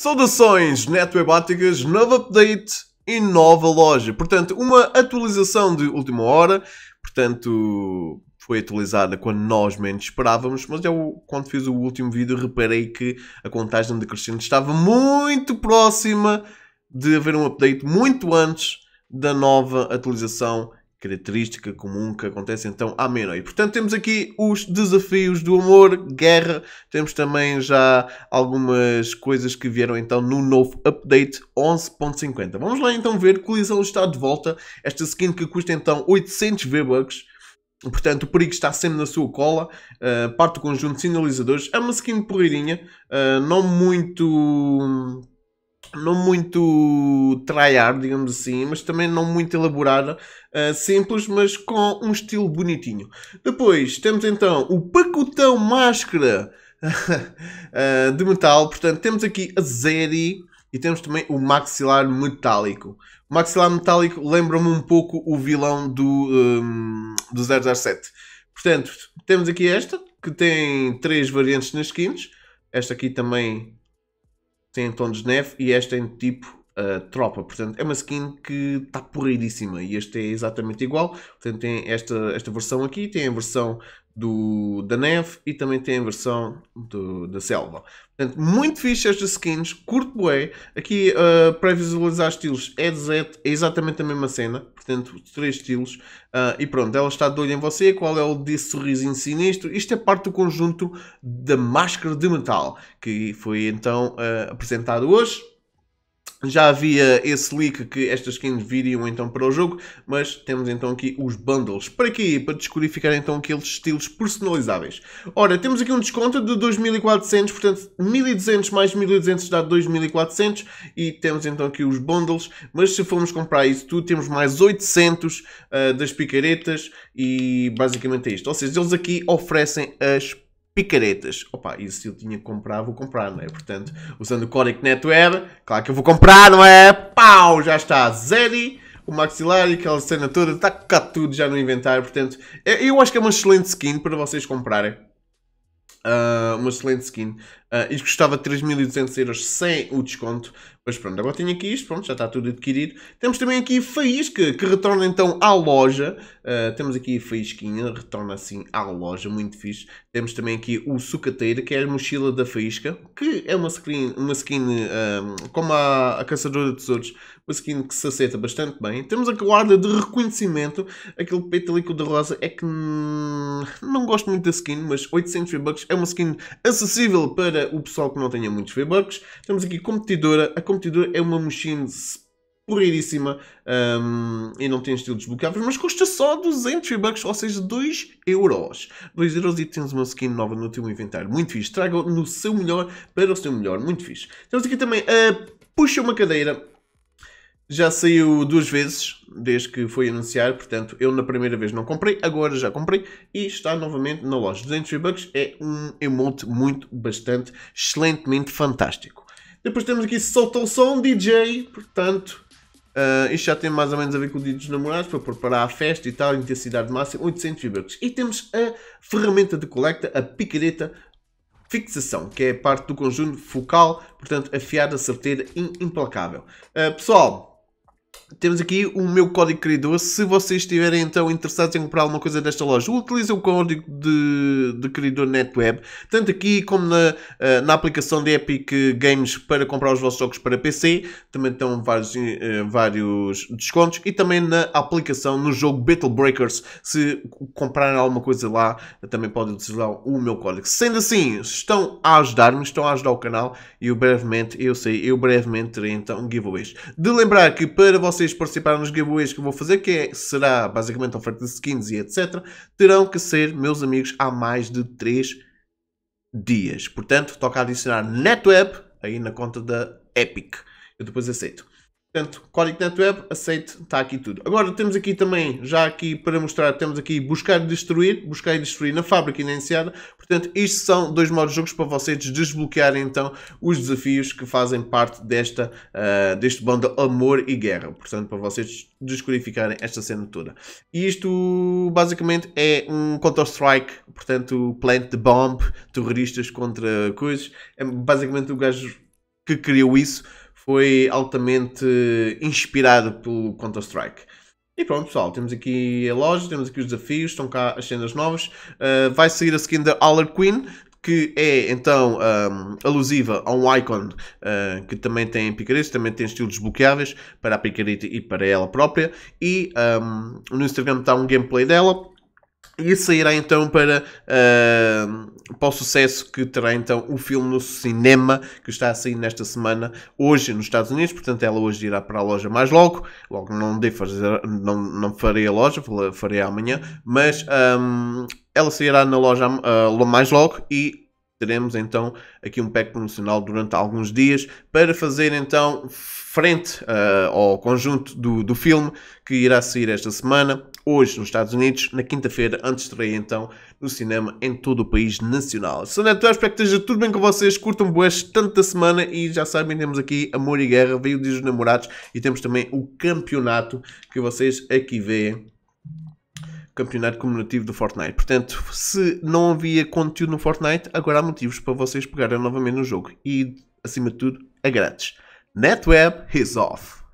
Saudações netoebáticas, novo update e nova loja. Portanto, uma atualização de última hora. Portanto, foi atualizada quando nós menos esperávamos, mas eu, quando fiz o último vídeo, reparei que a contagem decrescente estava muito próxima de haver um update muito antes da nova atualização característica comum que acontece então à meia-noite. Portanto, temos aqui os desafios do amor, guerra, temos também já algumas coisas que vieram então no novo update 11.50. Vamos lá então ver, colisão está de volta, esta skin que custa então 800 V-Bucks, Portanto, o perigo está sempre na sua cola. Uh, parte do conjunto de sinalizadores. É uma skin porreirinha. Uh, não muito hum, não muito tryhard, digamos assim, mas também não muito elaborada, uh, simples, mas com um estilo bonitinho. Depois temos então o pacotão máscara uh, de metal, portanto temos aqui a Zeri e temos também o maxilar metálico. O maxilar metálico lembra-me um pouco o vilão do, um, eh, do 007. Portanto, temos aqui esta, que tem três variantes nas skins. Esta aqui também tem tons de neve e esta é em tipo uh, tropa. Portanto, é uma skin que está porreiríssima e este é exatamente igual. Portanto, tem esta, esta versão aqui, tem a versão do, da neve e também tem a versão do, da selva. Portanto, muito fixe estas skins, curto bué. Aqui, uh, para visualizar estilos, é, é exatamente a mesma cena. Portanto, três estilos. Uh, e pronto, ela está de olho em você. Qual é o desse sorrisinho sinistro? Isto é parte do conjunto da máscara de metal, que foi então uh, apresentado hoje já havia esse leak que estas skins viriam então para o jogo, mas temos então aqui os bundles. Para quê? Para descodificar então aqueles estilos personalizáveis. Ora, temos aqui um desconto de 2400, portanto 1200 mais 1200 dá 2400 e temos então aqui os bundles, mas se formos comprar isso tudo, temos mais 800 uh, ah, das picaretas e basicamente é isto. Ou seja, eles aqui oferecem as picaretas. Opa, isso eu tinha que comprar, vou comprar, não é? Portanto, usando o código NetWeb, claro que eu vou comprar, não é? Pau, já está. Zeri, o maxilar e aquela cena toda, está cá tudo já no inventário. Portanto, é, eu acho que é uma excelente skin para vocês comprarem. Uh, uma excelente skin. Uh, isto custava 3.200 euros sem o desconto. Mas pronto, agora tenho aqui isto, pronto, já está tudo adquirido. Temos também aqui Faísca, que retorna então à loja. Uh, temos aqui a Faísquinha, retorna assim à loja, muito fixe. Temos também aqui o sucateiro, que é a mochila da Faísca, que é uma skin, uma skin um, ah, como a, a Caçadora de Tesouros, uma skin que se aceita bastante bem. Temos a guarda de reconhecimento, aquele peito de rosa, é que hum, não gosto muito da skin, mas 800 V-Bucks é uma skin acessível para para o pessoal que não tenha muitos V-Bucks. Temos aqui competidora. A competidora é uma machine porridíssima um, e não tem estilos desbloqueáveis, mas custa só 200 V-Bucks, ou seja, 2 euros. 2 euros e tens uma skin nova no teu inventário. Muito fixe. Traga no seu melhor para o seu melhor. Muito fixe. Temos aqui também a Puxa uma Cadeira. Já saiu duas vezes desde que foi anunciado, portanto eu na primeira vez não comprei, agora já comprei e está novamente na loja. 200 V-Bucks é um emote muito, bastante, excelentemente fantástico. Depois temos aqui Solta o Som DJ, portanto Uh, isto já tem mais ou menos a ver com o dia dos namorados, para preparar a festa e tal, intensidade máxima, 800 V-Bucks. E temos a ferramenta de coleta, a picareta fixação, que é parte do conjunto focal, portanto afiada, certeira e implacável. Uh, pessoal, temos aqui o meu código criador. Se vocês estiverem então interessados em comprar alguma coisa desta loja, utilizem o código de, de criador NetWeb, tanto aqui como na, eh, na aplicação de Epic Games para comprar os vossos jogos para PC. Também estão vários, eh, vários descontos e também na aplicação no jogo Battle Breakers. Se comprarem alguma coisa lá, também podem utilizar o meu código. Sendo assim, estão a ajudar-me, estão a ajudar o canal e eu brevemente, eu sei, eu brevemente terei então giveaways. De lembrar que para para vocês participarem nos giveaways que eu vou fazer, que é, será basicamente oferta de skins e etc, terão que ser, meus amigos, há mais de 3 dias. Portanto, toca adicionar NetWeb aí na conta da Epic. Eu depois aceito. Portanto, código NetWeb, aceite, está aqui tudo. Agora temos aqui também, já aqui para mostrar, temos aqui buscar e destruir, buscar e destruir na fábrica iniciada. Portanto, isto são dois modos de jogos para vocês desbloquearem então os desafios que fazem parte desta, uh, deste bando Amor e Guerra. Portanto, para vocês descodificarem esta cena toda. E isto basicamente é um Counter-Strike, portanto, plant de bomb, terroristas contra coisas. É basicamente o gajo que criou isso foi altamente inspirado pelo Counter-Strike. E pronto, pessoal, temos aqui a loja, temos aqui os desafios, estão cá as cenas novas. Uh, vai sair a skin da Queen que é então um, alusiva a um icon uh, que também tem picaretas, também tem estilos desbloqueáveis para a picareta e para ela própria. E um, no Instagram está um gameplay dela e sairá então para, uh, para o sucesso que terá então o filme no cinema, que está a sair nesta semana, hoje nos Estados Unidos. Portanto, ela hoje irá para a loja mais logo. Logo, não, fazer, não, não farei a loja, farei amanhã. Mas um, ah, ela sairá na loja uh, mais logo e teremos então aqui um pack promocional durante alguns dias para fazer então frente uh, ao conjunto do, do filme que irá sair esta semana, hoje nos Estados Unidos, na quinta-feira, antes de estreia então no cinema em todo o país nacional. Soneto, eu espero que esteja tudo bem com vocês, curtam boas tanto da semana e já sabem, temos aqui Amor e Guerra, veio o Dia dos Namorados e temos também o campeonato que vocês aqui veem campeonato cumulativo do Fortnite. Portanto, se não havia conteúdo no Fortnite, agora há motivos para vocês pegarem novamente no jogo. E, acima de tudo, é grátis. NetWeb is off.